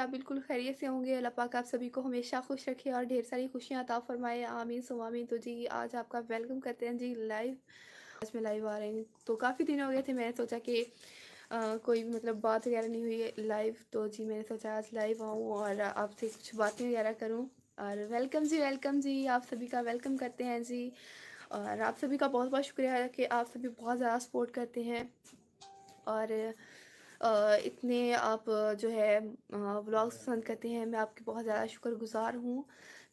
आप बिल्कुल खैरियत से होंगे अल्लाह पाक आप सभी को हमेशा खुश रखे और ढेर सारी खुशियाँ अता फरमाए आमीन सुमामी तो जी आज आपका वेलकम करते हैं जी लाइव आज मैं लाइव आ रही हूँ तो काफ़ी दिन हो गए थे मैंने सोचा कि आ, कोई मतलब बात वगैरह नहीं हुई है लाइव तो जी मैंने सोचा आज लाइव आऊँ और आपसे कुछ बातें वगैरह करूँ और वेलकम जी वेलकम जी आप सभी का वेलकम करते हैं जी और आप सभी का बहुत बहुत शुक्रिया कि आप सभी बहुत ज़्यादा सपोर्ट करते हैं और इतने आप जो है व्लॉग्स पसंद करते हैं मैं आपकी बहुत ज़्यादा शुक्रगुजार हूँ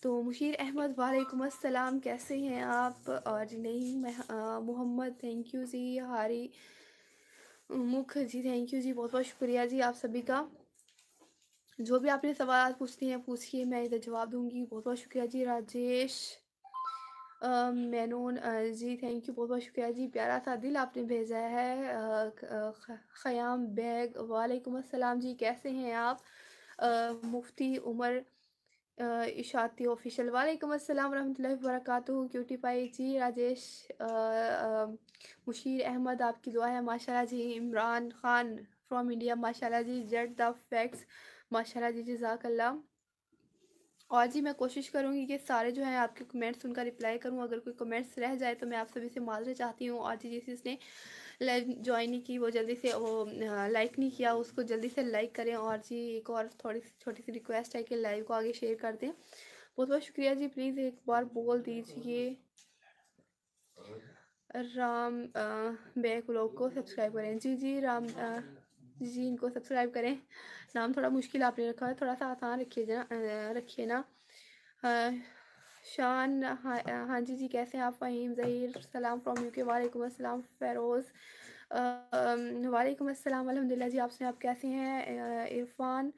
तो मुशीर अहमद वालेकुम अस्सलाम कैसे हैं आप और नहीं मोहम्मद थैंक यू जी हारी मुख जी थैंक यू जी बहुत बहुत शुक्रिया जी आप सभी का जो भी आपने सवाल पूछते हैं पूछिए मैं इधर जवाब दूंगी बहुत बहुत शुक्रिया जी राजेश मैनून जी थैंक यू बहुत बहुत शुक्रिया जी प्यारा सा दिल आपने भेजा है ख़याम बैग वालेकुम अस्सलाम जी कैसे हैं आप आ, मुफ्ती उमर इशाती ऑफिशियल वालेकुम अस्सलाम रहमतुल्लाहि वबरकत क्यूटी पाई जी राजेश मुशीर अहमद आपकी दुआ है माशाल्लाह जी इमरान खान फ्रॉम इंडिया माशाल्लाह जी जेट द फैक्ट्स माशाल्लाह जी जजाकल्ला और जी मैं कोशिश करूँगी कि सारे जो हैं आपके कमेंट्स उनका रिप्लाई करूँ अगर कोई कमेंट्स रह जाए तो मैं आप सभी से माजरा चाहती हूँ और जी जिस जिसने लाइव ज्वाइन नहीं की वो जल्दी से वो लाइक नहीं किया उसको जल्दी से लाइक करें और जी एक और थोड़ी सी छोटी सी रिक्वेस्ट है कि लाइव को आगे शेयर कर दें बहुत बहुत शुक्रिया जी प्लीज़ एक बार बोल दीजिए राम बैक लोग को सब्सक्राइब करें जी जी राम जी इनको सब्सक्राइब करें नाम थोड़ा मुश्किल आपने रखा है थोड़ा सा आसान रखिए रखिए ना शान हाँ जी जी कैसे हैं आप फ़हीम ज़हीर सलाम फ्रॉम के वालेकुम अस्सलाम फ़ेरोज़ वालेकुम अस्सलाम अल्हम्दुलिल्लाह जी आपसे आप कैसे हैं इरफान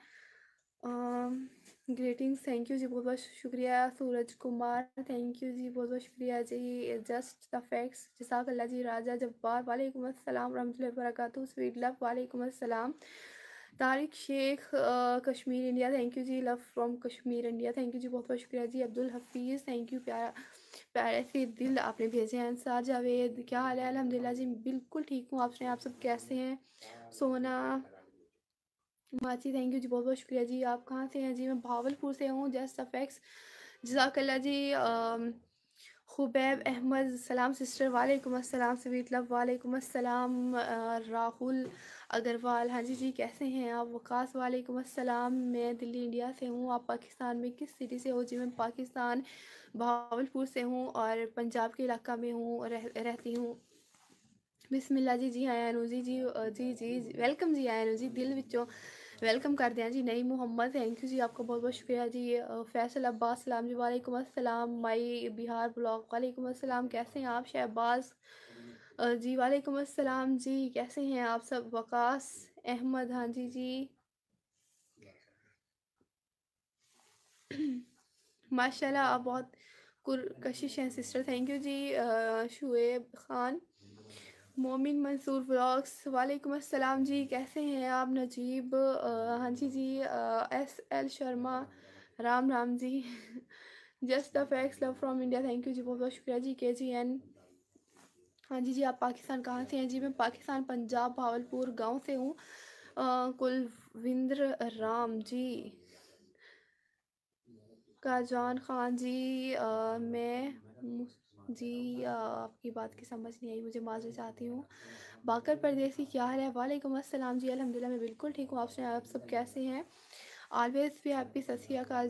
ग्रीटिंग्स थैंक यू जी बहुत बहुत शुक्रिया सूरज कुमार थैंक यू जी बहुत बहुत शुक्रिया जी जस्ट द फैक्ट्स जसाक अल्लाह जी राजा जब्बार वालेकुम अस्सलाम रहमतुल्लाहि वरकatuh स्वीट लव वालेकुम अस्सलाम Tariq Sheikh Kashmir India thank you जी love from Kashmir India thank you जी बहुत बहुत शुक्रिया जी अब्दुल हफीज़ थैंक यू प्यारा प्यारे से दिल आपने भेजे हैं अंसार जावेद क्या हाल है अलहमदिल्ला जी बिल्कुल ठीक हूँ आपने आप सब कैसे हैं सोना माची थैंक यू जी बहुत बहुत शुक्रिया जी आप कहाँ से हैं जी मैं भावलपुर से हूँ जस्ट अफेक्स जजाकल्ला जी खुबैब अहमद सलाम सिस्टर वालेकुम अस्सलाम सवीत लव वालेकुम अस्सलाम राहुल अग्रवाल हाँ जी जी कैसे हैं आप वकास वालेकुम अस्सलाम मैं दिल्ली इंडिया से हूँ आप पाकिस्तान में किस सिटी से हो जी मैं पाकिस्तान भावलपुर से हूँ और पंजाब के इलाका में हूँ रह, रहती हूँ ਬਿਸਮਿਲ੍ਲਾ जी जी आया अनु जी जी जी जी वेलकम जी आया ਨੂੰ जी दिल ਵਿੱਚੋਂ वेलकम कर दिया जी नई मोहम्मद थैंक यू जी आपका बहुत बहुत शुक्रिया जी फैसल अब्बास सलाम जी वालेकुम अस्सलाम माई बिहार ब्लॉग वालेकुम अस्सलाम कैसे हैं आप शहबाज़ जी वालेकुम अस्सलाम जी कैसे हैं आप सब वकास अहमद हाँ जी जी माशाल्लाह आप बहुत कशिश हैं सिस्टर थैंक यू जी शुएब ख़ान मोमिन मंसूर ब्लॉग्स वालेकुम अस्सलाम जी कैसे हैं आप नजीब हाँ जी जी S L Sharma Ram Ram ji just the facts love from India thank you जी बहुत बहुत शुक्रिया जी के जी एन हाँ जी जी आप पाकिस्तान कहाँ से हैं जी मैं पाकिस्तान पंजाब भावलपुर गांव से हूँ कुलविंद्र राम जी काजान खान जी आ, मैं जी आ, आपकी बात की समझ नहीं आई मुझे माजर चाहती हूँ बाकर परदेसी क्या हाल है वालेकुम अस्सलाम जी अलहमदिल्ला मैं बिल्कुल ठीक हूँ आप आप सब कैसे हैं ऑलवेज भी आपकी सत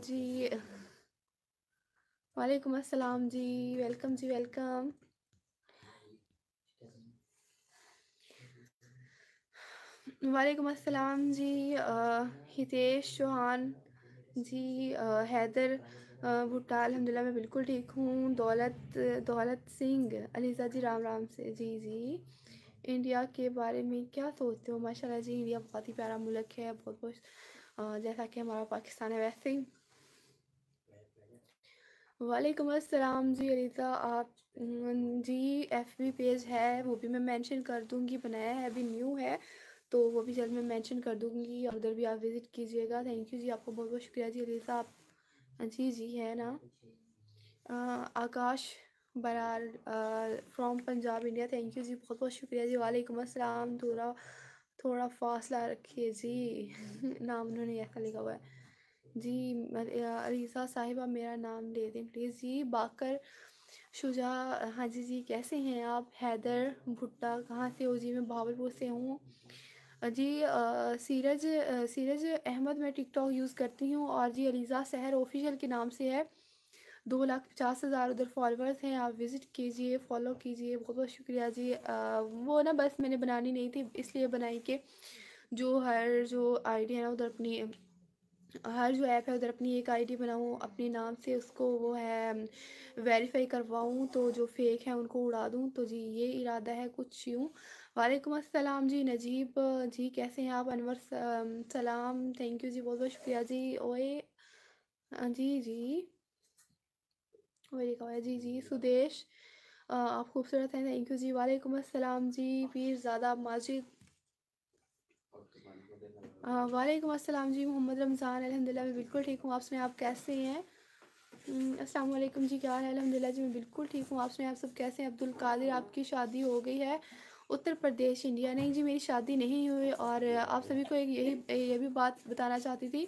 जी वालेकुम अस्सलाम जी वेलकम जी वेलकम वालेकुम अस्सलाम जी हितेश चौहान जी आ, हैदर भुट्टा अलहमदिल्ला मैं बिल्कुल ठीक हूँ दौलत दौलत सिंह अलीज़ा जी राम राम से जी जी इंडिया के बारे में क्या सोचते हो माशाल्लाह जी इंडिया बहुत ही प्यारा मुल्क है बहुत बहुत जैसा कि हमारा पाकिस्तान है वैसे ही वालेकुम अस्सलाम जी अलीज़ा आप जी एफ पेज है वो भी मैं मेंशन कर दूँगी बनाया है अभी न्यू है तो वो भी जल्द मैं मेंशन कर दूँगी और उधर भी आप विज़िट कीजिएगा थैंक यू जी आपको बहुत बहुत शुक्रिया जी अली साहब हाँ जी जी है ना आ, Akash Brar from Punjab India thank you जी बहुत बहुत शुक्रिया जी वालेकुम असलम थोड़ा थोड़ा फासला रखिए जी नाम उन्होंने ऐसा लिखा हुआ है जी अलीसा साहिबा मेरा नाम ले दें प्लीज़ जी बाकर शुजा हाँ जी जी कैसे हैं आप हैदर भुट्टा कहाँ से हो जी मैं भावलपुर से हूँ जी सीरज सीरज अहमद मैं टिकटॉक यूज़ करती हूँ और जी अलीज़ा सहर ऑफिशियल के नाम से है दो लाख पचास हज़ार उधर फॉलोअर्स हैं आप विज़िट कीजिए फॉलो कीजिए बहुत बहुत शुक्रिया जी आ, वो ना बस मैंने बनानी नहीं थी इसलिए बनाई कि जो हर जो आईडी है ना उधर अपनी हर जो ऐप है उधर अपनी एक आईडी बनाऊँ अपने नाम से उसको वो है वेरीफाई करवाऊँ तो जो फेक है उनको उड़ा दूँ तो जी ये इरादा है कुछ यूँ वालेकुम अस्सलाम जी नजीब जी कैसे हैं आप अनवर सलाम थैंक यू जी बहुत बहुत शुक्रिया जी ओए जी जी ओए लिखा हुआ जी जी सुदेश आप खूबसूरत हैं थैंक यू जी वालेकुम अस्सलाम जी ज़्यादा माजिद वालेकुम अस्सलाम जी मोहम्मद रमज़ान अलहमदिल्ला मैं बिल्कुल ठीक हूँ आप सुने आप कैसे हैं अस्सलाम वालेकुम जी क्या है अलहमदिल्ला जी मैं बिल्कुल ठीक हूँ आप सुने आप सब कैसे हैं अब्दुल कादिर आपकी शादी हो गई है उत्तर प्रदेश इंडिया नहीं जी मेरी शादी नहीं हुई और आप सभी को एक यही ये भी बात बताना चाहती थी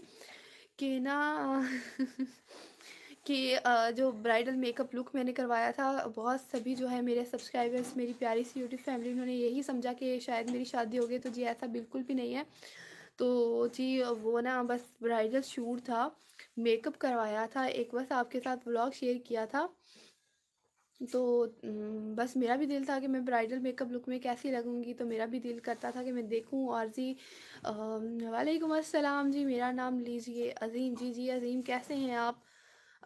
कि ना कि जो ब्राइडल मेकअप लुक मैंने करवाया था बहुत सभी जो है मेरे सब्सक्राइबर्स मेरी प्यारी सी यूट्यूब फैमिली उन्होंने यही समझा कि शायद मेरी शादी हो गई तो जी ऐसा बिल्कुल भी नहीं है तो जी वो ना बस ब्राइडल शूट था मेकअप करवाया था एक बस आपके साथ ब्लॉग शेयर किया था तो बस मेरा भी दिल था कि मैं ब्राइडल मेकअप लुक में कैसी लगूंगी तो मेरा भी दिल करता था कि मैं देखूं और जी वालेकुम अस्सलाम जी मेरा नाम लीजिए अजीम जी जी अजीम कैसे हैं आप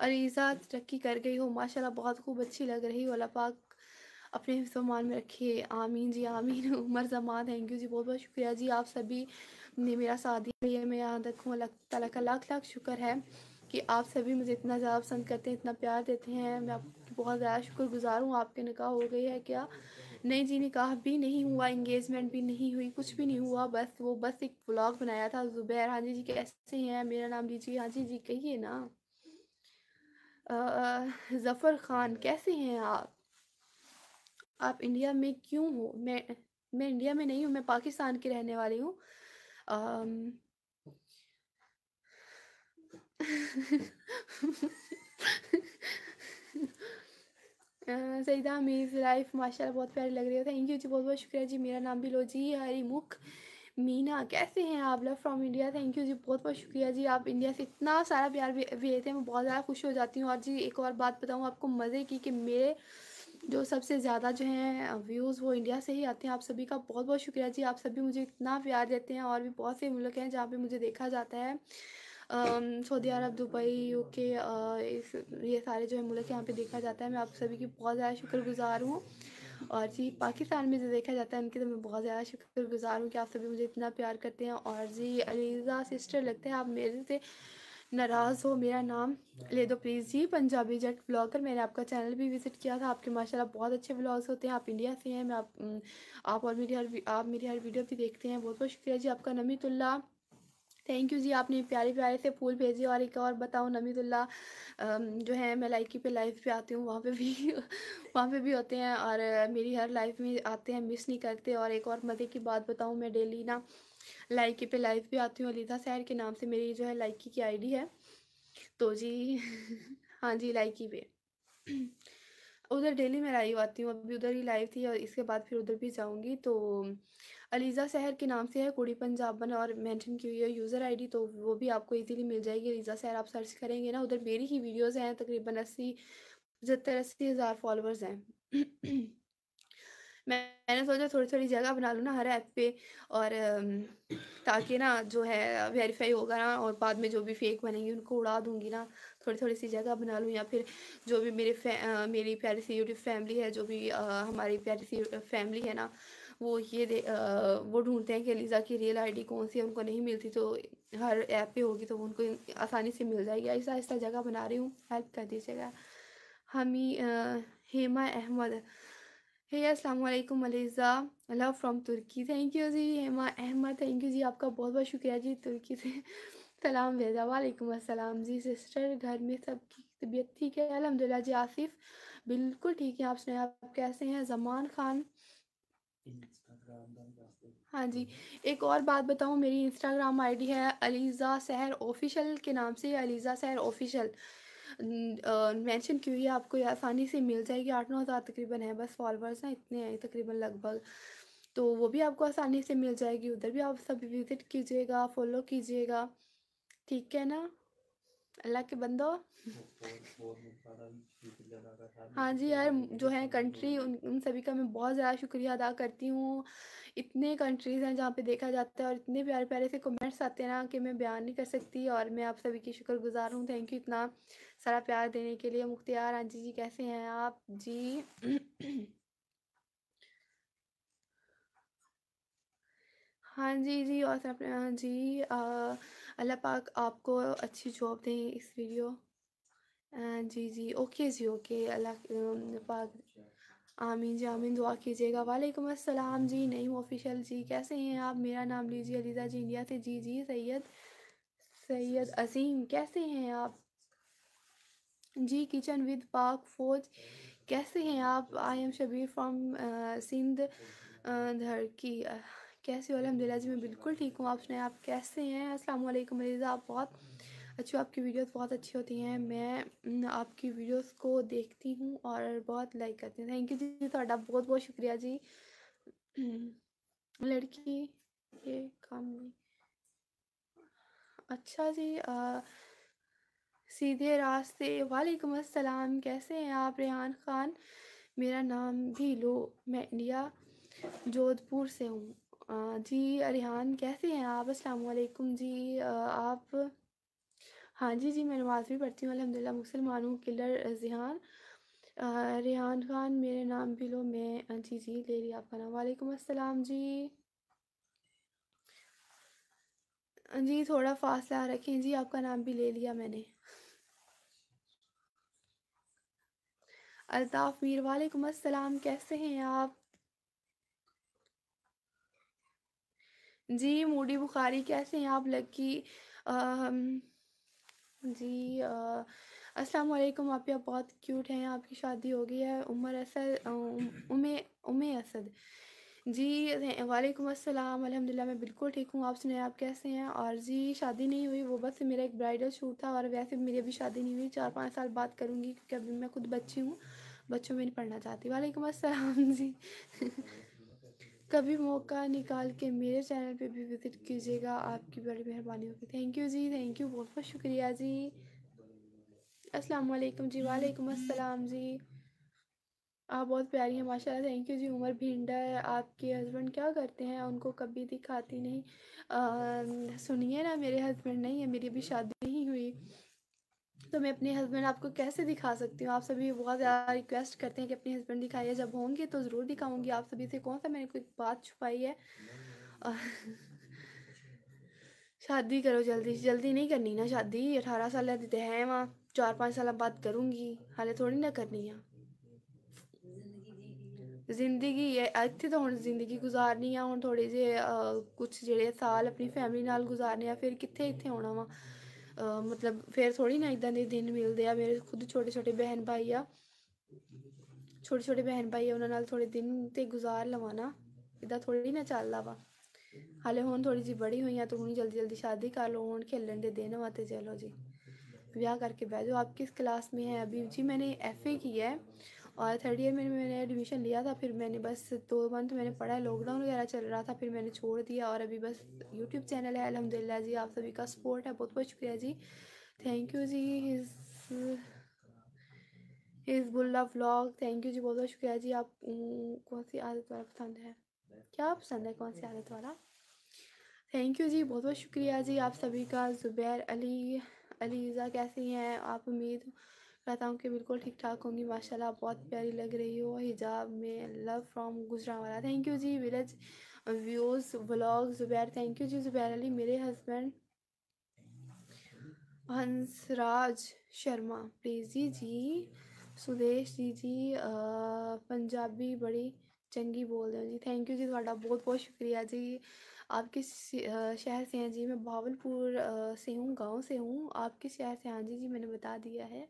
अरीजा तरक्की कर गई हो माशाल्लाह बहुत खूब अच्छी लग रही हो अल्लाह पाक अपने सामान में रखिए आमीन जी आमीन उमर जमा थैंक यू जी बहुत बहुत शुक्रिया जी आप सभी ने मेरा साथ दिया मैं यहाँ तक हूँ अल्लाह तला का लाख लाख शुक्र है कि आप सभी मुझे इतना ज़्यादा पसंद करते हैं इतना प्यार देते हैं मैं आप बहुत ज़्यादा शुक्रगुजार हूँ आपके निकाह हो गई है क्या नहीं जी निकाह भी नहीं हुआ इंगेजमेंट भी नहीं हुई कुछ भी नहीं हुआ बस वो बस एक व्लॉग बनाया था ज़ुबैर हाँ जी जी कैसे हैं मेरा नाम लीजिए हाँ जी जी कहिए ना ज़फ़र ख़ान कैसे हैं आप आप इंडिया में क्यों हो मैं मैं इंडिया में नहीं हूँ मैं पाकिस्तान की रहने वाली हूँ सईदा मीज लाइफ माशाल्लाह बहुत प्यारी लग रही है थैंक यू जी बहुत बहुत शुक्रिया जी मेरा नाम भी लो जी हरीमुख मीना कैसे हैं आप love from India thank you जी बहुत बहुत शुक्रिया जी आप इंडिया से इतना सारा प्यार भेजते हैं मैं बहुत ज़्यादा खुश हो जाती हूँ और जी एक और बात बताऊँ आपको मज़े की कि मेरे जो सबसे ज़्यादा जो हैं व्यूज़ वो इंडिया से ही आते हैं आप सभी का बहुत बहुत शुक्रिया जी आप सभी मुझे इतना प्यार देते हैं और भी बहुत से मुल्क हैं जहाँ पर मुझे देखा जाता है सऊदी अरब दुबई यूके ये सारे जो है मुल्क यहाँ पे देखा जाता है मैं आप सभी की बहुत ज़्यादा शुक्रगुजार हूँ और जी पाकिस्तान में जो देखा जाता है उनके तो मैं बहुत ज़्यादा शुक्रगुजार हूँ कि आप सभी मुझे इतना प्यार करते हैं और जी अलीज़ा सिस्टर लगते हैं आप मेरे से नाराज़ हो मेरा नाम ले दो प्लीज़ जी पंजाबी जट ब्लॉगर मैंने आपका चैनल भी विज़िट किया था आपके माशाल्लाह बहुत अच्छे ब्लॉग्स होते हैं आप इंडिया से हैं मैं आप आप और मेरी हर आप मेरी हर वीडियो भी देखते हैं बहुत बहुत शुक्रिया जी आपका नमीतुल्ला थैंक यू जी आपने प्यारे प्यारे से फूल भेजे और एक और बताओ नमीदुल्ला जो है मैं लाइकी पे लाइव पे आती हूँ वहाँ पे भी वहाँ पे भी होते हैं और मेरी हर लाइफ में आते हैं मिस नहीं करते और एक और मज़े की बात बताऊँ मैं डेली ना लाइकी पे लाइव भी आती हूँ अलीदा सैर के नाम से मेरी जो है लाइकी की आईडी है तो जी हाँ जी लाइकी पे उधर डेली मैं लाइव आती हूँ अभी उधर ही लाइव थी और इसके बाद फिर उधर भी जाऊँगी तो अलीज़ा शहर के नाम से है कुड़ी पंजाबन और मेंशन की हुई है यूज़र आईडी तो वो भी आपको इजीली मिल जाएगी अलीज़ा शहर आप सर्च करेंगे ना उधर मेरी ही वीडियोस हैं तकरीबन अस्सी पचहत्तर अस्सी हज़ार फॉलोअर्स हैं मैं मैंने सोचा थोड़ी थोड़ी जगह बना लूँ ना हर ऐप पे और ताकि ना जो है वेरीफाई होगा ना और बाद में जो भी फेक बनेंगी उनको उड़ा दूँगी ना थोड़ी थोड़ी सी जगह बना लूँ या फिर जो भी मेरे मेरी प्यारी सी यूट्यूब फैमिली है जो भी आ, हमारी प्यारी सी फैमिली है ना वो ये आ, वो ढूंढते हैं कि एलिज़ा की रियल आईडी कौन सी है उनको नहीं मिलती तो हर ऐप पे होगी तो उनको आसानी से मिल जाएगी ऐसा ऐसा जगह बना रही हूँ हेल्प कर दीजिएगा हम ही हेमा अहमद हे वालेकुम अलीज़ा लव फ्रॉम तुर्की थैंक यू जी हेमा अहमद थैंक यू जी आपका बहुत बहुत शुक्रिया जी तुर्की से सलाम भेजा वालेकुम अस्सलाम जी सिस्टर घर में सबकी तबीयत ठीक है अलहमदिल्ला जी आसिफ बिल्कुल ठीक है आप सुनाए आप कैसे हैं जमान खान हाँ जी एक और बात बताऊँ मेरी इंस्टाग्राम आईडी है अलीज़ा सहर ऑफिशियल के नाम से अलीज़ा सहर ऑफिशियल मेंशन की हुई है आपको आसानी से मिल जाएगी आठ नौ हज़ार तकरीबन है बस फॉलोअर्स हैं इतने हैं तकरीबन लगभग तो वो भी आपको आसानी से मिल जाएगी उधर भी आप सब विज़िट कीजिएगा फॉलो कीजिएगा ठीक है ना अल्लाह के बंदो हाँ जी यार जो है कंट्री उन उन सभी का मैं बहुत ज़्यादा शुक्रिया अदा करती हूँ इतने कंट्रीज़ हैं जहाँ पे देखा जाता है और इतने प्यारे प्यारे से कमेंट्स आते हैं ना कि मैं बयान नहीं कर सकती और मैं आप सभी की शुक्रगुजार हूँ थैंक यू इतना सारा प्यार देने के लिए मुख्तियार हाँ जी कैसे हैं आप जी हाँ जी जी और हाँ जी आ, अल्लाह पाक आपको अच्छी जॉब दें इस वीडियो जी जी ओके जी ओके अल्लाह पाक आमीन जी आमीन दुआ कीजिएगा वालेकुम अस्सलाम जी नहीं ऑफिशियल जी कैसे हैं आप मेरा नाम लीजिए अलीज़ा जी इंडिया से जी जी सैयद सैयद अजीम कैसे हैं आप जी किचन विद पाक फौज कैसे हैं आप I am Shabbir from Sindh Daharki कैसे हो अलहमदिल्ला जी मैं बिल्कुल ठीक हूँ आप सुनाए आप कैसे हैं अस्सलाम वालेकुम आप बहुत अच्छी आपकी वीडियोस बहुत अच्छी होती हैं मैं आपकी वीडियोस को देखती हूँ और बहुत लाइक करती हूँ थैंक यू जी थोड़ा बहुत बहुत शुक्रिया जी लड़की ये काम नहीं अच्छा जी आ, सीधे रास्ते वालेकुम अस्सलाम कैसे हैं आप रेहान ख़ान मेरा नाम भी लो मैं इंडिया जोधपुर से हूँ जी अरिहान कैसे हैं आप अस्सलाम वालेकुम जी आप हाँ जी जी मैं नमाज़ भी पढ़ती हूँ अलहमदिल्ला मुसलमान हूँ किलर जिहान रिहान खान मेरे नाम भी लो मैं जी जी ले रही आपका नाम वालेकुम अस्सलाम जी जी थोड़ा फासला रखें जी आपका नाम भी ले लिया मैंने अल्ताफ़ मीर वालेकुम अस्सलाम कैसे हैं आप जी मूडी बुखारी कैसे हैं आप लकी जी अस्सलाम वालेकुम आप यहाँ बहुत क्यूट हैं आपकी शादी हो गई है उमर असद उमे उमे असद जी वालेकुम अस्सलाम अल्हम्दुलिल्लाह मैं बिल्कुल ठीक हूँ आप सुनाए आप कैसे हैं और जी शादी नहीं हुई वो बस मेरा एक ब्राइडल शूट था और वैसे मेरी अभी शादी नहीं हुई चार पाँच साल बात करूँगी क्योंकि अभी मैं खुद बच्ची हूँ बच्चों में नहीं पढ़ना चाहती वालेकुम अस्सलाम जी कभी मौका निकाल के मेरे चैनल पे भी विज़िट कीजिएगा आपकी बड़ी मेहरबानी होगी थैंक यू जी थैंक यू बहुत बहुत शुक्रिया जी अस्सलाम वालेकुम जी वालेकुम अस्सलाम जी आप बहुत प्यारी हैं माशाल्लाह थैंक यू जी उमर भिंडर आपके हस्बैंड क्या करते हैं उनको कभी दिखाती नहीं सुनिए ना मेरे हस्बैंड नहीं है मेरी अभी शादी नहीं हुई तो मैं अपने हस्बैंड आपको कैसे दिखा सकती हूँ आप सभी बहुत ज़्यादा रिक्वेस्ट करते हैं कि अपने हस्बैंड दिखाइए जब होंगे तो ज़रूर दिखाऊंगी आप सभी से कौन सा मैंने कोई बात छुपाई है शादी करो जल्दी जल्दी नहीं करनी ना शादी अठारह साल देते हैं वहाँ चार पाँच साल बाद करूँगी हाले थोड़ी ना करनी है जिंदगी ਹੈ ਇੱਥੇ ਤਾਂ ਹੁਣ ਜ਼ਿੰਦਗੀ ਗੁਜ਼ਾਰਨੀ ਆ ਹੁਣ ਥੋੜੇ ਜੇ ਕੁਝ ਜਿਹੜੇ ਸਾਲ ਆਪਣੀ ਫੈਮਿਲੀ ਨਾਲ ਗੁਜ਼ਾਰਨੇ ਆ ਫਿਰ ਕਿੱਥੇ ਇੱਥੇ ਆਉਣਾ ਮਤਲਬ ਫੇਰ ਥੋੜੀ ਨਾ ਇਦਾਂ ਦੇ ਦਿਨ ਮਿਲਦੇ ਆ ਮੇਰੇ ਖੁਦ ਛੋਟੇ ਛੋਟੇ ਬਹਿਨ ਭਾਈ ਆ ਛੋਟੇ ਛੋਟੇ ਬਹਿਨ ਭਾਈ ਆ ਉਹਨਾਂ ਨਾਲ ਥੋੜੇ ਦਿਨ ਤੇ ਗੁਜ਼ਾਰ ਲਵਾਣਾ ਇਦਾਂ ਥੋੜੀ ਨਾ ਚੱਲਦਾ ਵਾ ਹਾਲੇ ਹੁਣ ਥੋੜੀ ਜੀ ਬੜੀ ਹੋਈਆਂ ਤਾਂ ਹੁਣ ਜਲਦੀ ਜਲਦੀ ਸ਼ਾਦੀ ਕਰ ਲਓ ਹੁਣ खेलने ਦੇ ਦਿਨ ਵਾ ਤੇ ਚਲੋ ਜੀ ਵਿਆਹ करके बैठ जाओ आप किस क्लास में हैं अभी जी मैंने एफ ए की है और थर्ड ईयर में मैंने एडमिशन लिया था फिर मैंने बस दो मंथ मैंने पढ़ा लॉकडाउन वगैरह चल रहा था फिर मैंने छोड़ दिया और अभी बस यूट्यूब चैनल है अलहमदिल्ला जी आप सभी का सपोर्ट है बहुत बहुत शुक्रिया जी थैंक यू जी हिज हिजबुल्ला व्लॉग थैंक यू जी बहुत बहुत शुक्रिया जी आप कौन सी आदत वाला पसंद है क्या पसंद है कौन सी आदत वाला थैंक यू जी बहुत बहुत शुक्रिया जी आप सभी का ज़ुबैर अली अलीज़ा कैसी हैं आप उम्मीद हूँ कि बिल्कुल ठीक ठाक होंगी माशाल्लाह बहुत प्यारी लग रही हो हिजाब में love from Gujranwala thank you जी village views vlog Zubair thank you जी ज़ुबैर अली मेरे हस्बैंड हंसराज शर्मा प्लीज़ जी जी सुदेश जी जी आ, पंजाबी बड़ी बोल रहे ਹੋ जी थैंक यू जी थोड़ा बहुत बहुत शुक्रिया जी आप किस शहर से हैं जी मैं भावलपुर से हूँ गांव से हूँ आप किस शहर से हाँ जी जी मैंने बता दिया है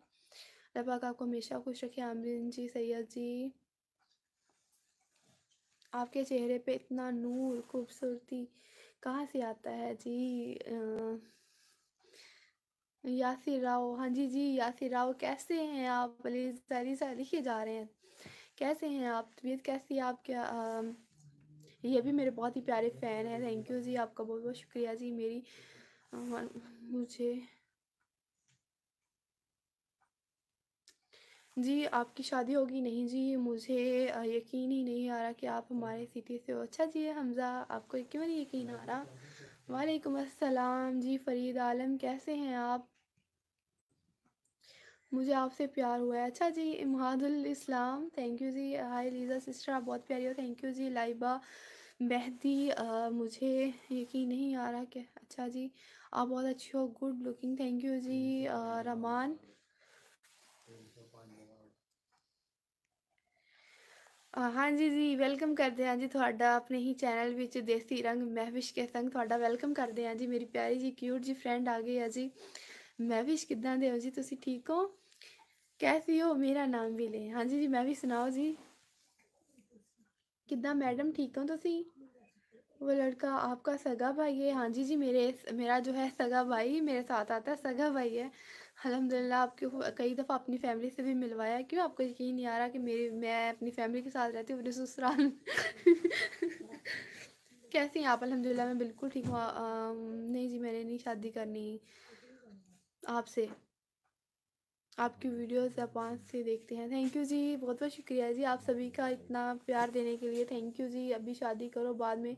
रबाक आपको हमेशा खुश रखे आमरीन हाँ जी सैयद जी आपके चेहरे पे इतना नूर खूबसूरती कहाँ से आता है जी आ, राव हाँ जी जी यासी राव कैसे हैं आप प्लीज़ सारी सारी लिखे जा रहे हैं कैसे हैं आप तबीयत कैसी है आपके ये भी मेरे बहुत ही प्यारे फ़ैन हैं थैंक यू जी आपका बहुत बहुत शुक्रिया जी मेरी आ, मुझे जी आपकी शादी होगी नहीं जी मुझे यकीन ही नहीं आ रहा कि आप हमारे सिटी से हो अच्छा जी हमज़ा आपको क्यों नहीं यकीन आ रहा वालेकुम अस्सलाम जी फ़रीद आलम कैसे हैं आप मुझे आपसे प्यार हुआ है अच्छा जी इमादुल इस्लाम थैंक यू जी हाय लीज़ा सिस्टर आप बहुत प्यारी हो थैंक यू जी लाइबा मेहदी मुझे यकीन नहीं आ रहा कि अच्छा जी आप बहुत अच्छी हो गुड लुकिंग थैंक यू जी रमान ਹਾਂਜੀ ਜੀ ਵੈਲਕਮ ਕਰਦੇ ਹਾਂ ਜੀ ਤੁਹਾਡਾ ਆਪਣੇ ਹੀ ਚੈਨਲ ਵਿੱਚ ਦੇਸੀ ਰੰਗ ਮਹਿਵਿਸ਼ ਕੇ ਸੰਗ ਤੁਹਾਡਾ ਵੈਲਕਮ ਕਰਦੇ ਹਾਂ ਜੀ ਮੇਰੀ ਪਿਆਰੀ ਜੀ ਕਿਊਟ ਜੀ ਫਰੈਂਡ ਆ ਗਈ ਆ ਜੀ ਮਹਿਵਿਸ਼ ਕਿੱਦਾਂ ਦੇ ਹੋ ਜੀ ਤੁਸੀਂ ਠੀਕ ਹੋ कैसी हो मेरा नाम भी ले हाँ जी जी मैं भी सुनाओ जी किदा मैडम ठीक हो तुसी वो लड़का आपका सगा भाई है हाँ जी जी मेरे मेरा जो है सगा भाई मेरे साथ आता है सगा भाई है अलहमदिल्ला आपके कई दफ़ा अपनी फैमिली से भी मिलवाया क्यों आपको यकीन नहीं आ रहा कि मेरी मैं अपनी फैमिली के साथ रहती हूँ अपने ससुराल में कैसी हैं आप अलहमदिल्ला मैं बिल्कुल ठीक हूँ नहीं जी मैंने नहीं शादी करनी आपसे आपकी वीडियोस जापान से देखते हैं थैंक यू जी बहुत बहुत शुक्रिया जी आप सभी का इतना प्यार देने के लिए थैंक यू जी अभी शादी करो बाद में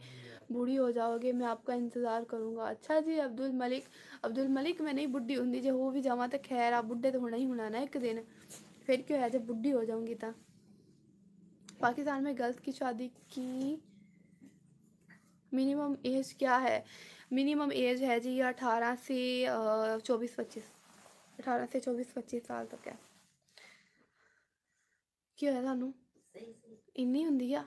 बूढ़ी हो जाओगे मैं आपका इंतज़ार करूँगा अच्छा जी अब्दुल मलिक अब्दुल मलिक मैं नहीं बुढ़ी हूँ जो हो भी जावा तो खैर आप बुढ़े तो होना ही होना ना एक दिन फिर क्यों है जब बुढ़ी हो जाऊँगी तो पाकिस्तान में गर्ल्स की शादी की मिनिमम एज क्या है मिनिमम एज है जी अठारह से चौबीस पच्चीस 18 ਤੇ 24 25 ਸਾਲ ਤੱਕ ਹੈ ਕੀ ਹੋਇਆ ਤੁਹਾਨੂੰ ਇੰਨੀ ਹੁੰਦੀ ਆ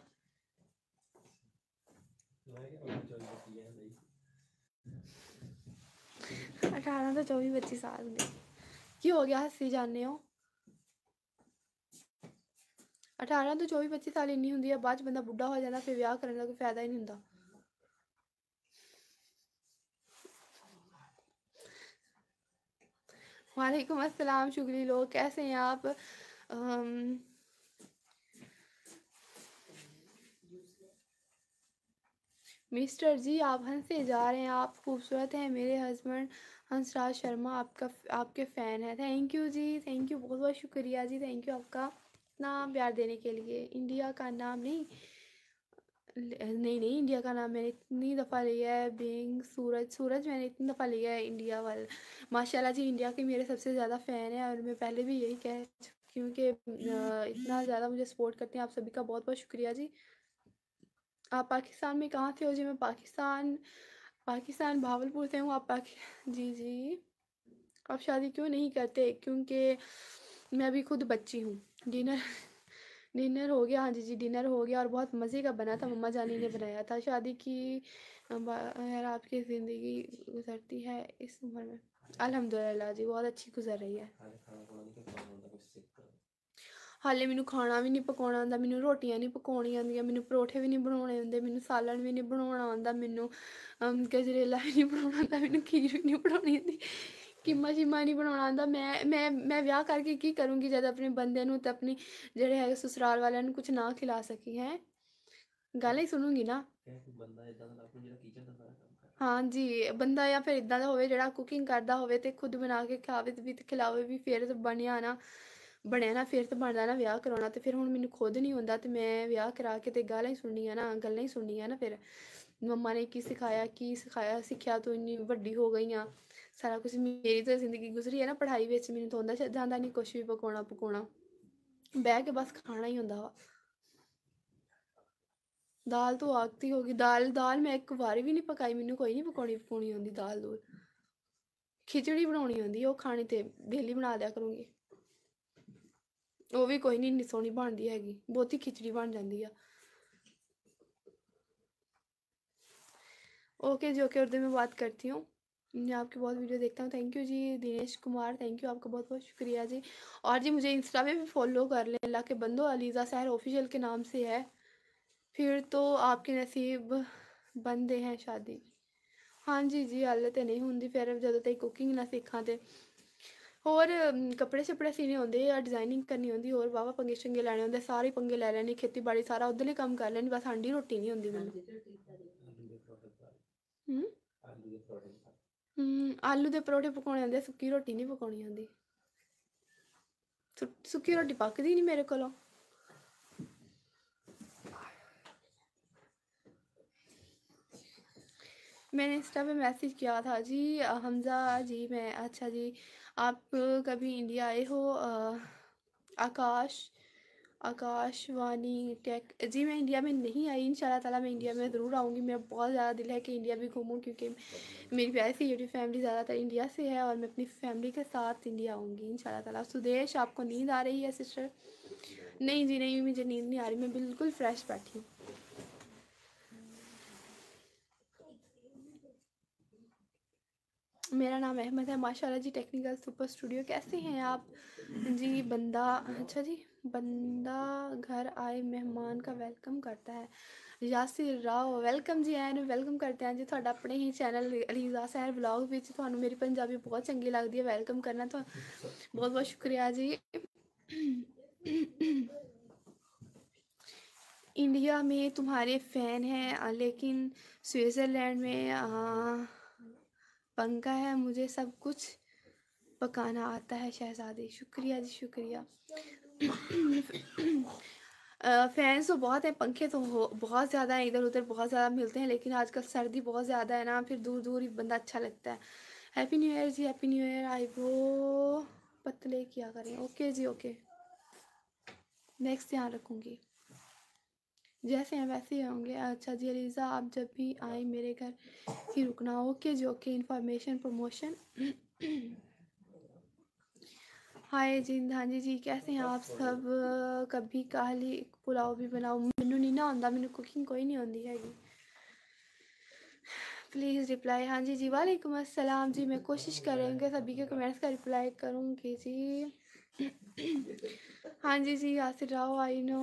ਅਠਾਰਾਂ ਤੋਂ 24 25 ਸਾਲ ਦੇ ਕੀ ਹੋ ਗਿਆ ਹੱਸੀ ਜਾਂਦੇ ਹੋ 18 ਤੋਂ 24 25 ਸਾਲ ਇੰਨੀ ਹੁੰਦੀ ਆ ਬਾਅਦ ਚ ਬੰਦਾ ਬੁੱਢਾ ਹੋ ਜਾਂਦਾ ਫਿਰ ਵਿਆਹ ਕਰਨ ਦਾ ਕੋਈ ਫਾਇਦਾ ਹੀ ਨਹੀਂ ਹੁੰਦਾ वालेकुम अस्सलाम शुगली लोग कैसे हैं आप आम, मिस्टर जी आप हंसे जा रहे हैं आप खूबसूरत हैं मेरे हस्बैंड हंसराज शर्मा आपका आपके फ़ैन है थैंक यू जी थैंक यू बहुत बहुत शुक्रिया जी थैंक यू आपका इतना प्यार देने के लिए इंडिया का नाम नहीं नहीं नहीं इंडिया का नाम मैंने इतनी दफ़ा लिया है बिंग सूरज सूरज मैंने इतनी दफ़ा लिया है इंडिया वाल माशाल्लाह जी इंडिया के मेरे सबसे ज़्यादा फ़ैन है और मैं पहले भी यही कह चुकी हूँ कि इतना ज़्यादा मुझे सपोर्ट करते हैं आप सभी का बहुत बहुत शुक्रिया जी आप पाकिस्तान में कहाँ से हो जी मैं पाकिस्तान पाकिस्तान भावलपुर से हूँ आप पाकि जी जी आप शादी क्यों नहीं करते क्योंकि मैं अभी खुद बच्ची हूँ डिनर डिनर हो गया हाँ जी जी डिनर हो गया और बहुत मज़े का बना था मम्मा जानी ने बनाया था शादी की खैर आपकी ज़िंदगी गुजरती है इस उम्र में ਅਲਹਮਦੁਲਿਲਾ ਜੀ ਬਹੁਤ ਅੱਛੀ ਗੁਜ਼ਰ ਰਹੀ ਹੈ ਹਾਲੇ ਮੈਨੂੰ ਖਾਣਾ ਵੀ ਨਹੀਂ ਪਕਾਉਣਾ ਆਉਂਦਾ ਮੈਨੂੰ ਰੋਟੀਆਂ ਨਹੀਂ ਪਕਾਉਣੀਆਂ ਆਉਂਦੀਆਂ ਮੈਨੂੰ ਪਰੋਠੇ ਵੀ ਨਹੀਂ ਬਣਾਉਣੇ ਆਉਂਦੇ ਮੈਨੂੰ ਸਾਲਣ ਵੀ ਨਹੀਂ ਬਣਾਉਣਾ ਆਉਂਦਾ ਮੈਨੂੰ ਗਜਰੇਲਾ ਵੀ ਨਹੀਂ ਬਣਾਉਣਾ ਆਉਂਦਾ ਮੈਨੂੰ ਖੀਰ ਵੀ ਨਹੀਂ ਬਣਾਉਣੀ ਆਉਂਦੀ ਕਿਮਾ ਸ਼ਿਮਾ ਨਹੀਂ ਬਣਾਉਣਾ ਆਂਦਾ ਮੈਂ ਮੈਂ ਮੈਂ ਵਿਆਹ ਕਰਕੇ ਕੀ ਕਰੂੰਗੀ ਜਦ ਆਪਣੇ ਬੰਦੇ ਨੂੰ ਤੇ ਆਪਣੀ ਜਿਹੜੇ ਹੈ ਸਸੁਰਾਲ ਵਾਲਿਆਂ ਨੂੰ ਕੁਝ ਨਾ ਖਿਲਾ ਸਕੀ ਹੈ ਗੱਲ ਹੀ ਸੁਣੂਗੀ ਨਾ ਬੰਦਾ ਇਦਾਂ ਦਾ ਜਿਹੜਾ ਕਿਚਨ ਦਾ ਕੰਮ ਹਾਂ ਜੀ ਬੰਦਾ ਜਾਂ ਫਿਰ ਇਦਾਂ ਦਾ ਹੋਵੇ ਜਿਹੜਾ ਕੁਕਿੰਗ ਕਰਦਾ ਹੋਵੇ ਤੇ ਖੁਦ ਬਣਾ ਕੇ ਖਾਵੇ ਤੇ ਵੀ ਖਿਲਾਵੇ ਵੀ ਫਿਰ ਬਣਿਆ ਨਾ ਬਣਿਆ ਨਾ ਫਿਰ ਤੇ ਬਣਦਾ ਨਾ ਵਿਆਹ ਕਰਾਉਣਾ ਤੇ ਫਿਰ ਹੁਣ ਮੈਨੂੰ ਖੁਦ ਨਹੀਂ ਹੁੰਦਾ ਤੇ ਮੈਂ ਵਿਆਹ ਕਰਾ ਕੇ ਤੇ ਗੱਲਾਂ ਹੀ ਸੁਣਨੀਆਂ ਨਾ ਗੱਲਾਂ ਹੀ ਸੁਣਨੀਆਂ ਨਾ ਫਿਰ ਮੰਮਾ ਨੇ ਕੀ ਸਿਖਾਇਆ ਕੀ ਸਿਖਾਇਆ ਸਿੱਖਿਆ ਤੋਂ ਇੰਨੀ ਵੱਡੀ ਹੋ ਗਈ ਆ ਸਾਰਾ ਕੁਝ ਮੇਰੀ ਤਾਂ ਜ਼ਿੰਦਗੀ ਗੁਜ਼ਰੀ ਹੈ ਨਾ ਪੜ੍ਹਾਈ ਵਿੱਚ ਮੈਨੂੰ ਤਾਂ ਹੁੰਦਾ ਜਾਂਦਾ ਨਹੀਂ ਕੁਝ ਵੀ ਪਕਾਉਣਾ ਪਕਾਉਣਾ ਬਹਿ ਕੇ ਬਸ ਖਾਣਾ ਹੀ ਹੁੰਦਾ ਵਾ ਦਾਲ ਤੋਂ ਆਕਤੀ ਹੋ ਗਈ ਦਾਲ ਦਾਲ ਮੈਂ ਇੱਕ ਵਾਰ ਵੀ ਨਹੀਂ ਪਕਾਈ ਮੈਨੂੰ ਕੋਈ ਨਹੀਂ ਪਕਾਉਣੀ ਪਕਾਉਣੀ ਆਉਂਦੀ ਦਾਲ ਦੂਰ ਖਿਚੜੀ ਬਣਾਉਣੀ ਆਉਂਦੀ ਉਹ ਖਾਣੀ ਤੇ ਡੇਲੀ ਬਣਾ ਲਿਆ ਕਰੂੰਗੀ ਉਹ ਵੀ ਕੋਈ ਨਹੀਂ ਸੋਹਣੀ ਬਣਦੀ ਹੈਗੀ ਬਹੁਤੀ ਖਿਚੜੀ ਬਣ ਜਾਂਦੀ ਆ ਓਕੇ जो कि उर्दू ਮੈਂ ਬਾਤ ਕਰਤੀ हूँ मैं आपकी बहुत वीडियो देखता हूँ थैंक यू जी दिनेश कुमार थैंक यू आपका बहुत बहुत शुक्रिया जी और जी मुझे इंस्टा पे भी फॉलो कर लें अल्लाह के बंदो अलीज़ा सहर ऑफिशियल के नाम से है फिर तो आपके नसीब बंदे हैं शादी हाँ जी जी हल तो नहीं होंगी फिर जदों तक कुकिंग ना सीखा तो होर कपड़े शपड़े सीने होंगे या डिजाइनिंग करनी होंगी और वाह पंगे शंगे लैने होंगे सारे पंगे लै लैने खेती बाड़ी सारा उधर ही कम कर लैने बस हांडी रोटी नहीं मैं हम्म ਆਲੂ ਦੇ ਪਰੌਠੇ ਪਕਾਉਣੇ ਆਉਂਦੇ ਸੁੱਕੀ ਰੋਟੀ ਨਹੀਂ ਪਕਾਉਣੀ ਆਉਂਦੀ ਸੁੱਕੀ ਰੋਟੀ ਪੱਕਦੀ ਨਹੀਂ ਮੇਰੇ ਕੋਲੋਂ मैंने इंस्टा पे मैसेज किया था जी हमज़ा जी मैं अच्छा जी आप कभी इंडिया आए हो आकाश आकाशवाणी टेक जी मैं इंडिया में नहीं आई इन ताला मैं इंडिया में ज़रूर आऊँगी मेरा बहुत ज़्यादा दिल है कि इंडिया भी घूमूँ क्योंकि मेरी प्यारी सी यूट्यूब फैमिली ज़्यादातर इंडिया से है और मैं अपनी फैमिली के साथ इंडिया आऊँगी इन ताला सुदेश आपको नींद आ रही है सिस्टर नहीं जी नहीं मुझे नींद नहीं आ रही मैं बिल्कुल फ्रेश बैठी हूँ मेरा नाम अहमद है माशाल्लाह जी टेक्निकल सुपर स्टूडियो कैसे हैं आप जी बंदा अच्छा जी बंदा हम्म। घर आए मेहमान का वेलकम करता है यासिर राव वेलकम जी एन वेलकम करते हैं जी थोड़ा अपने ही चैनल रीजा सैर ब्लॉग में थोड़ा मेरी पंजाबी बहुत चंगी लगती है वेलकम करना तो बहुत बहुत शुक्रिया जी इंडिया में तुम्हारे फैन हैं लेकिन स्विट्ज़रलैंड में हाँ, पंखा है मुझे सब कुछ पकाना आता है शहजादी शुक्रिया जी शुक्रिया फैंस तो बहुत हैं पंखे तो बहुत ज़्यादा हैं इधर उधर बहुत ज़्यादा मिलते हैं लेकिन आजकल सर्दी बहुत ज़्यादा है ना फिर दूर दूर ही बंदा अच्छा लगता है हैप्पी न्यू ईयर जी हैप्पी न्यू ईयर आई वो पतले किया करें ओके जी ओके नेक्स्ट ध्यान रखूँगी जैसे हैं वैसे ही होंगे अच्छा जी अलीज़ा आप जब भी आए मेरे घर ही रुकना ओके जी okay information promotion hi Jind हाँ जी जी कैसे हैं आप सब कभी काली पुलाव भी बनाओ मैनू नहीं ना आता मैं कुकिंग कोई नहीं आती हैगी प्लीज़ रिप्लाई हाँ जी जी वालेकुम अस्सलाम जी मैं कोशिश करेंगे सभी के कमेंट्स का रिप्लाई करूँगी जी हाँ जी जी आसिर राव आई नो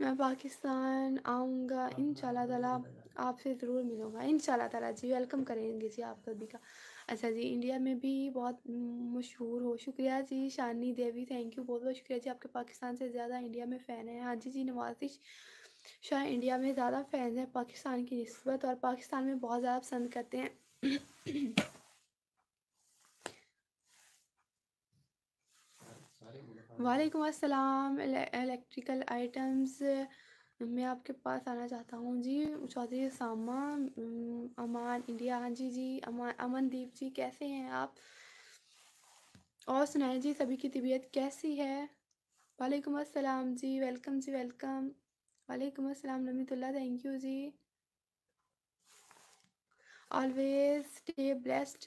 मैं पाकिस्तान आऊँगा इन ताला आपसे ज़रूर मिलूँगा इन ताला जी वेलकम करेंगे जी आप सभी का अच्छा जी इंडिया में भी बहुत मशहूर हो शुक्रिया जी शानी देवी थैंक यू बहुत बहुत शुक्रिया जी आपके पाकिस्तान से ज़्यादा इंडिया में फ़ैन है हाँ जी जी नवाजिश शाह इंडिया में ज़्यादा फ़ैन हैं पाकिस्तान की नस्बत और पाकिस्तान में बहुत ज़्यादा पसंद करते हैं वालेकुम अस्सलाम इलेक्ट्रिकल आइटम्स मैं आपके पास आना चाहता हूँ जी चौधरी सामा अमान इंडिया हाँ जी जी अमान अमनदीप जी कैसे हैं आप और सुनाए जी सभी की तबीयत कैसी है वालेकुम अस्सलाम जी वेलकम जी वेलकम वालेकुम अस्सलाम नमीतुल्ला थैंक यू जी always stay blessed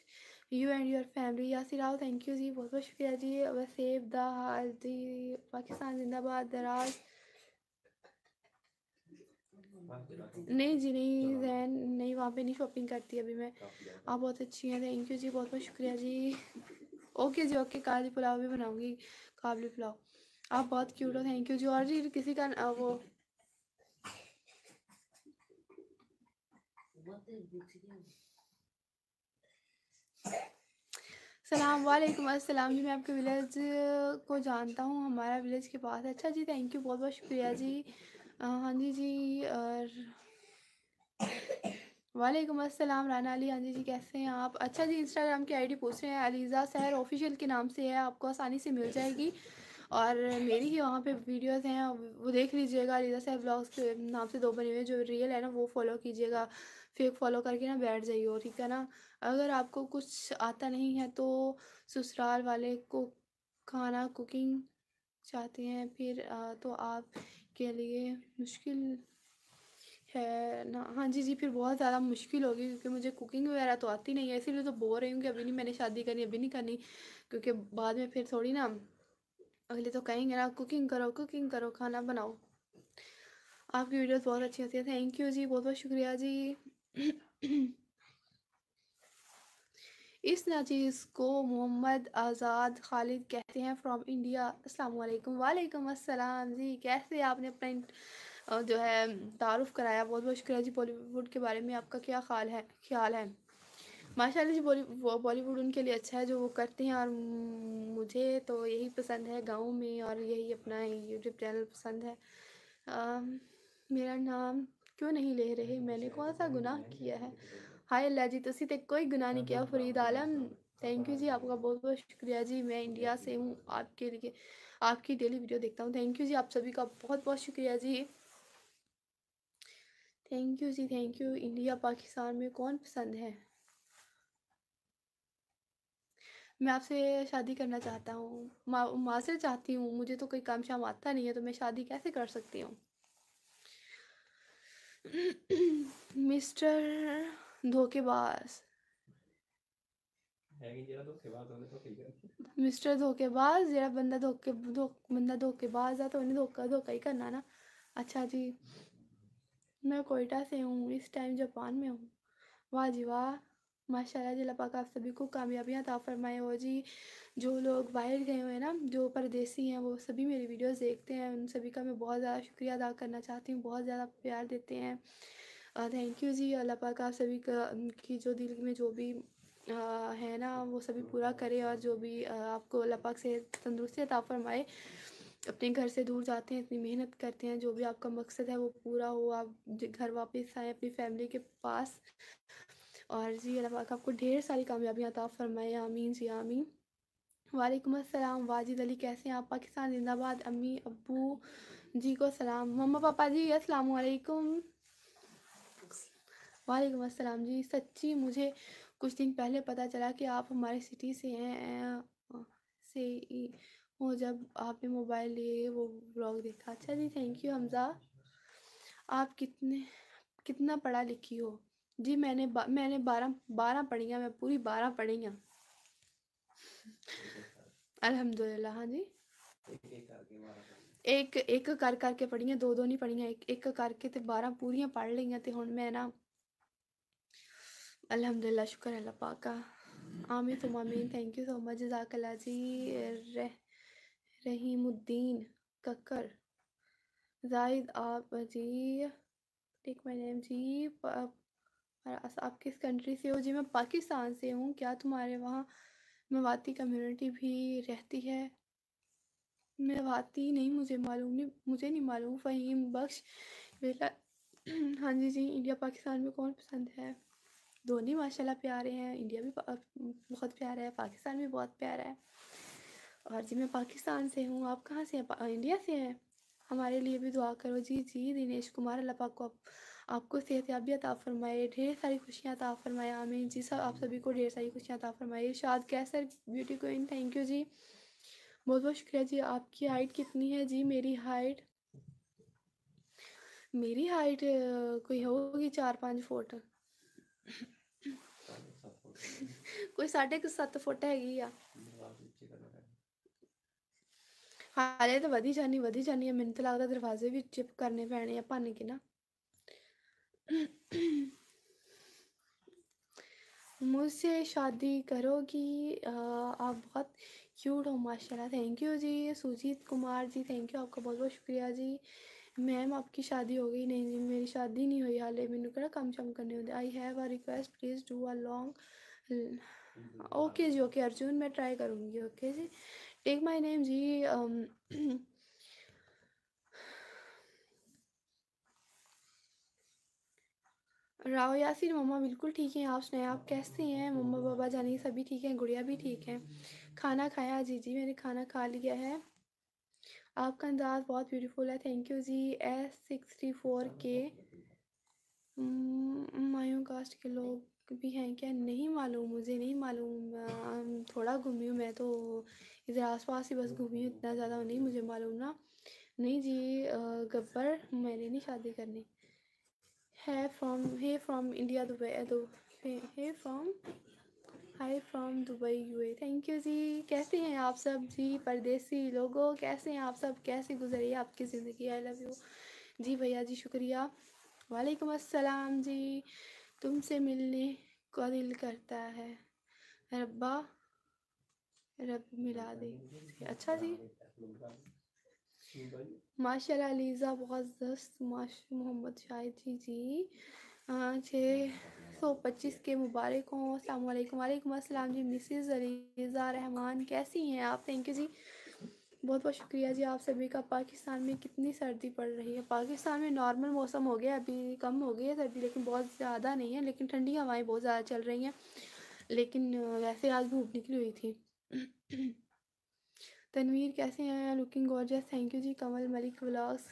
you and your family Yasi Rao thank you जी बहुत बहुत शुक्रिया जी वसेब द हाल जी पाकिस्तान जिंदाबाद दराज नहीं जी नहीं जैन नहीं वहाँ पे नहीं शॉपिंग करती अभी मैं आप बहुत अच्छी हैं थैंक यू जी बहुत बहुत शुक्रिया जी ओके जी ओके काजू पुलाव भी बनाऊंगी काबली पुलाव आप बहुत क्यूट हो थैंक यू जी और जी किसी का आ, वो सलाम वालेकुम अस्सलाम जी मैं आपके विलेज को जानता हूँ हमारा विलेज के पास अच्छा जी थैंक यू बहुत बहुत शुक्रिया जी हाँ जी जी और वालेकुम अस्सलाम राना अली हाँ जी जी कैसे हैं आप अच्छा जी इंस्टाग्राम की आईडी पूछ रहे हैं अलीज़ा सहर ऑफिशियल के नाम से है आपको आसानी से मिल जाएगी और मेरी ही वहाँ पे वीडियोस हैं वो देख लीजिएगा अलीज़ा सहर ब्लॉग्स के नाम से दो बने हुए जो रियल है ना वो फॉलो कीजिएगा फेक फॉलो करके ना बैठ जाइए और ठीक है ना अगर आपको कुछ आता नहीं है तो ससुराल वाले को खाना कुकिंग चाहते हैं फिर तो आप के लिए मुश्किल है ना हाँ जी जी फिर बहुत ज़्यादा मुश्किल होगी क्योंकि मुझे कुकिंग वगैरह तो आती नहीं है इसीलिए तो बोल रही हूँ कि अभी नहीं मैंने शादी करनी अभी नहीं करनी क्योंकि बाद में फिर थोड़ी ना अगले तो कहेंगे ना कुकिंग करो कुकिंग करो खाना बनाओ आपकी वीडियोस बहुत अच्छी होती है थैंक यू जी बहुत बहुत शुक्रिया जी इस नजीज को मोहम्मद आज़ाद खालिद कहते हैं फ्रॉम इंडिया अस्सलाम वालेकुम अस्सलाम जी कैसे आपने अपना जो है तारुफ़ कराया बहुत बहुत शुक्रिया जी बॉलीवुड के बारे में आपका क्या ख्याल है ख्याल है माशाल्लाह जी बॉलीवुड उनके लिए अच्छा है जो वो करते हैं और मुझे तो यही पसंद है गाँव में और यही अपना यूट्यूब चैनल पसंद है आ, मेरा नाम क्यों नहीं ले रहे मैंने कौन सा गुनाह किया है हाय अल्लाह जी तुम तो कोई गुनाह नहीं किया फरीद आलम थैंक यू जी आपका बहुत बहुत शुक्रिया जी मैं इंडिया से हूँ आपके लिए आपकी डेली वीडियो देखता हूँ थैंक यू जी आप सभी का बहुत बहुत शुक्रिया जी थैंक यू जी थैंक यू इंडिया पाकिस्तान में कौन पसंद है मैं आपसे शादी करना चाहता हूँ माँ माँ से चाहती हूँ मुझे तो कोई काम शाम आता नहीं है तो मैं शादी कैसे कर सकती हूँ मिस्टर धोखेबाज तो मिस्टर धोखेबाज जरा बंदा धोखे बंदा धोखेबाज है तो उन्हें धोखा धोखा ही करना ना अच्छा जी मैं कोयटा से हूँ इस टाइम जापान में हूँ वाह जी वाह माशाल्लाह जिला पाक आप सभी को कामयाबियाँ था फरमाए हो जी जो लोग बाहर गए हुए हैं ना जो परदेसी हैं वो सभी मेरी वीडियोस देखते हैं उन सभी का मैं बहुत ज़्यादा शुक्रिया अदा करना चाहती हूँ बहुत ज़्यादा प्यार देते हैं थैंक यू जी अल्लाह पाक आप सभी का की जो दिल में जो भी आ, है ना वो सभी पूरा करे और जो भी आ, आपको अल्लाह पाक से तंदुरुस्ती अता फरमाए अपने घर से दूर जाते हैं इतनी मेहनत करते हैं जो भी आपका मकसद है वो पूरा हो आप घर वापस आए अपनी फैमिली के पास और जी अल्लाह पाक आपको ढेर सारी कामयाबियाँ अता फरमाए आमीन जी आमीन वालेकुम अस्सलाम वाजिद अली कैसे हैं आप पाकिस्तान जिंदाबाद अम्मी अबू जी को सलाम मम्मा पापा जी अस्सलाम वालेकुम वालेकुम अस्सलाम जी सच्ची मुझे कुछ दिन पहले पता चला कि आप हमारे सिटी से हैं से हो जब आपने मोबाइल लिए वो ब्लॉग देखा अच्छा जी थैंक यू हमज़ा आप कितने कितना पढ़ा लिखी हो जी मैंने बा, मैंने बारह बारह पढ़ी हैं मैं पूरी बारह पढ़ी हैं अल्हम्दुलिल्लाह हाँ जी एक एक कर करके पढ़ी हैं दो दो नहीं पढ़ी हैं एक एक करके तो बारह पूरियां पढ़ लईयां ते तो हूँ मैं ना अल्हम्दुलिल्लाह शुक्र अल्लाह पाक का आमिर तुम आमीन थैंक यू सो मच जजाकला जी रह, रहीमुद्दीन कक्कर जाहिद आप जी टेक माय नेम जी आप, किस कंट्री से हो जी मैं पाकिस्तान से हूँ क्या तुम्हारे वहाँ मेवाती कम्युनिटी भी रहती है मेवाती नहीं मुझे मालूम नहीं मुझे नहीं मालूम फ़हीम बख्श बेला हाँ जी जी इंडिया पाकिस्तान में कौन पसंद है दोनों माशाल्लाह प्यारे हैं इंडिया भी बहुत प्यारा है पाकिस्तान भी बहुत प्यारा है और जी मैं पाकिस्तान से हूँ आप कहाँ से हैं इंडिया से हैं हमारे लिए भी दुआ करो जी जी दिनेश कुमार अल्लाह पाक को आप, आपको सेहत याबी अता फरमाए ढेर सारी खुशियाँ अता फरमाए आमीन जी सब आप सभी को ढेर सारी खुशियाँ अता फरमाए Shad Qaiser beauty queen thank you जी बहुत बहुत शुक्रिया जी आपकी हाइट कितनी है जी मेरी हाइट मेरी हाइट कोई होगी चार पाँच फुट ਕੋਈ 7.5 ਫੁੱਟ ਹੈਗੀ ਆ ਹਾਲੇ ਤਾਂ ਵਧੀ ਜਾਨੀ ਵਧੀ ਜਾਨੀ ਮੈਨੂੰ ਤਾਂ ਲੱਗਦਾ ਦਰਵਾਜ਼ੇ ਵੀ ਚਿਪ ਕਰਨੇ ਪੈਣੇ ਆ ਭੰਨ ਕੇ ਨਾ मुझसे शादी करोगी आप बहुत क्यूट हो माशाल्लाह थैंक यू जी सुजीत कुमार जी थैंक यू आपका बहुत बहुत शुक्रिया जी मैम आपकी शादी हो गई नहीं जी मेरी शादी नहीं हुई हाले मैंने कड़ा कम शम करने होंगे I have a request please do a long hmm. Okay जी ओके अर्जुन मैं ट्राई करूँगी ओके जी टेक माई नेम जी राव यासिर मम्मा बिल्कुल ठीक हैं आप सुनाए आप कैसे हैं मम्मा बाबा जानी सभी ठीक हैं गुड़िया भी ठीक है खाना खाया जी जी मैंने खाना खा लिया है आपका अंदाज बहुत ब्यूटीफुल है थैंक यू जी एस सिक्सटी फोर के मायो कास्ट के लोग भी हैं क्या नहीं मालूम मुझे नहीं मालूम थोड़ा घूमी हूँ मैं तो इधर आस पास ही बस घूमी हूँ इतना ज़्यादा नहीं मुझे मालूम ना नहीं जी गब्बर मैंने नहीं शादी करनी है from hey from India Dubai दो hey from hi from Dubai UAE thank you जी कैसे हैं आप सब जी परदेसी लोगों कैसे हैं आप सब कैसे गुजरी आपकी ज़िंदगी आई लव यू जी भैया जी शुक्रिया वालेकुम अस्सलाम जी तुमसे मिलने का दिल करता है रब्बा रब मिला दे अच्छा जी माशाल्लाह लीज़ा बहुत जस्त माश मोहम्मद शाहिद जी जी छः सौ पच्चीस के मुबारक हों अल्लाम वालेकुम जी मिसिज़ अलीज़ा रहमान कैसी हैं आप थैंक यू जी बहुत बहुत शुक्रिया जी आप सभी का पाकिस्तान में कितनी सर्दी पड़ रही है पाकिस्तान में नॉर्मल मौसम हो गया अभी कम हो गई है सर्दी लेकिन बहुत ज़्यादा नहीं है लेकिन ठंडी हवाएं बहुत ज़्यादा चल रही हैं लेकिन वैसे आज धूप निकली हुई थी तनवीर कैसे हैं लुकिंग गॉर्जियस थैंक यू जी कमल मलिक व्लॉग्स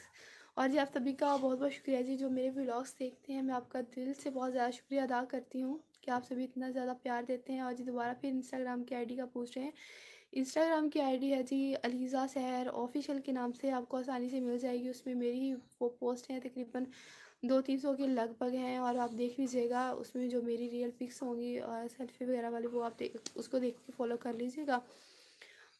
और जी आप सभी का बहुत बहुत शुक्रिया जी जो मेरे व्लॉग्स देखते हैं मैं आपका दिल से बहुत ज़्यादा शुक्रिया अदा करती हूँ कि आप सभी इतना ज़्यादा प्यार देते हैं और जी दोबारा फिर इंस्टाग्राम की आई का पूछ रहे हैं इंस्टाग्राम की आईडी है जी अलीज़ा सहर ऑफिशियल के नाम से आपको आसानी से मिल जाएगी उसमें मेरी ही वो पोस्ट हैं तकरीबन दो तीन सौ के लगभग हैं और आप देख लीजिएगा उसमें जो मेरी रियल पिक्स होंगी और सेल्फी वगैरह वाली वो आप देख उसको देख के फॉलो कर लीजिएगा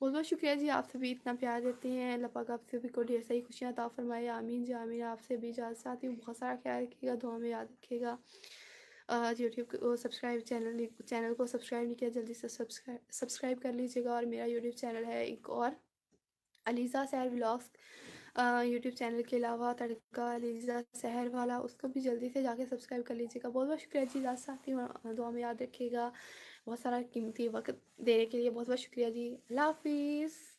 बहुत बहुत शुक्रिया जी आप सभी इतना प्यार देते हैं लपक आप सभी को ढेर सही खुशियाँ ताफरमाए आमीन जी आमीन आपसे भी इजाज़त चाहती हूँ बहुत सारा ख्याल रखिएगा दुआ में याद रखिएगा यूट्यूब सब्सक्राइब चैनल चैनल को सब्सक्राइब नहीं किया जल्दी से सब्सक्राइब सब्सक्राइब कर लीजिएगा और मेरा यूट्यूब चैनल है एक और अलीज़ा सैर ब्लॉग्स यूट्यूब चैनल के अलावा तड़का अलीज़ा शहर वाला उसको भी जल्दी से जाके सब्सक्राइब कर लीजिएगा बहुत बहुत शुक्रिया जी साथ साथी दुआ में याद रखिएगा बहुत सारा कीमती वक्त देने के लिए बहुत बहुत शुक्रिया जी अल्लाह हाफिज़